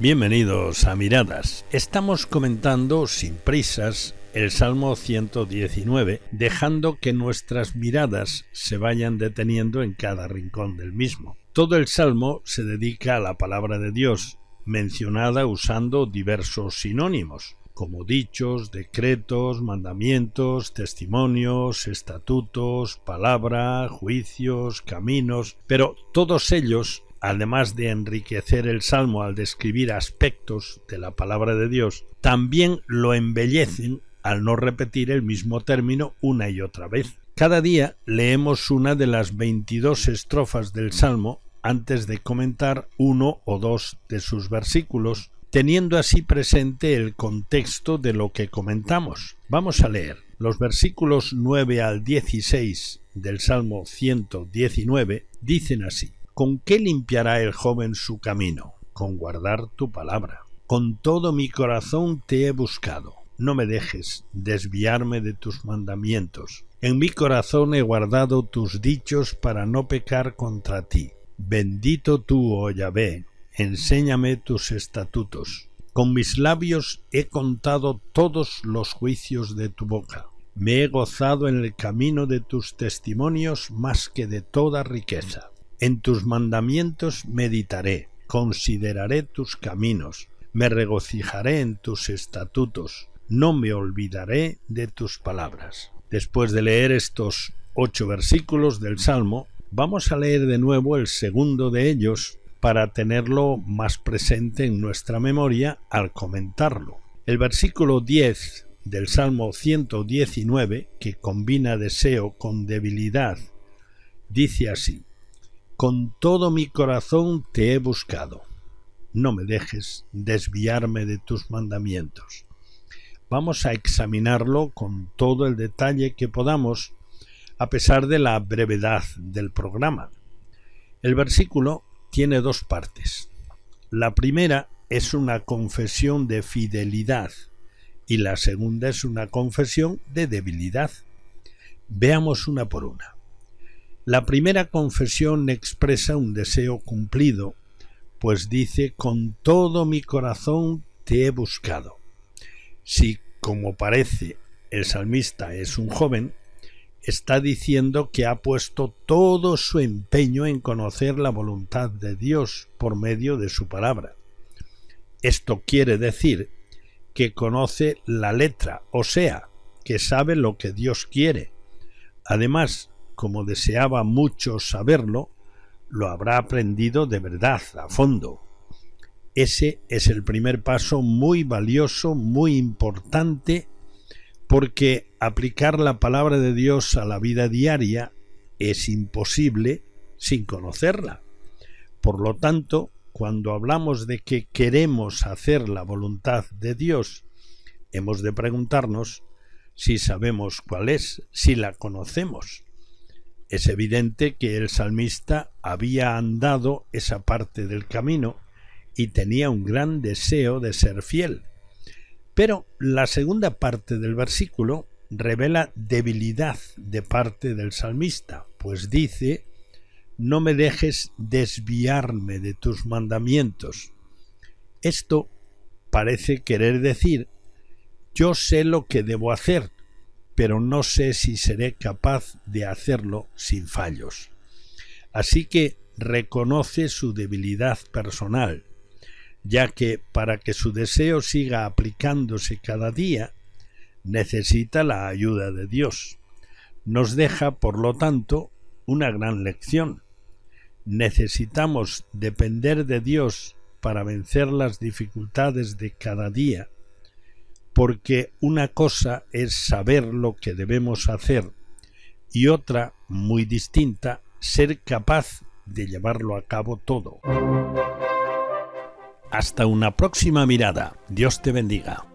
Bienvenidos a Miradas. Estamos comentando sin prisas el Salmo 119, dejando que nuestras miradas se vayan deteniendo en cada rincón del mismo. Todo el Salmo se dedica a la palabra de Dios, mencionada usando diversos sinónimos, como dichos, decretos, mandamientos, testimonios, estatutos, palabra, juicios, caminos, pero todos ellos además de enriquecer el Salmo al describir aspectos de la palabra de Dios, también lo embellecen al no repetir el mismo término una y otra vez. Cada día leemos una de las 22 estrofas del Salmo antes de comentar uno o dos de sus versículos, teniendo así presente el contexto de lo que comentamos. Vamos a leer los versículos 9 al 16 del Salmo 119, dicen así. ¿Con qué limpiará el joven su camino? Con guardar tu palabra. Con todo mi corazón te he buscado. No me dejes desviarme de tus mandamientos. En mi corazón he guardado tus dichos para no pecar contra ti. Bendito tú, oh Yahvé, enséñame tus estatutos. Con mis labios he contado todos los juicios de tu boca. Me he gozado en el camino de tus testimonios más que de toda riqueza. En tus mandamientos meditaré, consideraré tus caminos, me regocijaré en tus estatutos, no me olvidaré de tus palabras. Después de leer estos ocho versículos del Salmo, vamos a leer de nuevo el segundo de ellos para tenerlo más presente en nuestra memoria al comentarlo. El versículo 10 del Salmo 119, que combina deseo con debilidad, dice así, con todo mi corazón te he buscado. No me dejes desviarme de tus mandamientos. Vamos a examinarlo con todo el detalle que podamos, a pesar de la brevedad del programa. El versículo tiene dos partes. La primera es una confesión de fidelidad y la segunda es una confesión de debilidad. Veamos una por una. La primera confesión expresa un deseo cumplido, pues dice, con todo mi corazón te he buscado. Si, como parece, el salmista es un joven, está diciendo que ha puesto todo su empeño en conocer la voluntad de Dios por medio de su palabra. Esto quiere decir que conoce la letra, o sea, que sabe lo que Dios quiere. Además, como deseaba mucho saberlo, lo habrá aprendido de verdad, a fondo. Ese es el primer paso muy valioso, muy importante, porque aplicar la palabra de Dios a la vida diaria es imposible sin conocerla. Por lo tanto, cuando hablamos de que queremos hacer la voluntad de Dios, hemos de preguntarnos si sabemos cuál es, si la conocemos es evidente que el salmista había andado esa parte del camino y tenía un gran deseo de ser fiel. Pero la segunda parte del versículo revela debilidad de parte del salmista, pues dice, no me dejes desviarme de tus mandamientos. Esto parece querer decir, yo sé lo que debo hacer, pero no sé si seré capaz de hacerlo sin fallos. Así que reconoce su debilidad personal, ya que para que su deseo siga aplicándose cada día, necesita la ayuda de Dios. Nos deja, por lo tanto, una gran lección. Necesitamos depender de Dios para vencer las dificultades de cada día porque una cosa es saber lo que debemos hacer y otra, muy distinta, ser capaz de llevarlo a cabo todo. Hasta una próxima mirada. Dios te bendiga.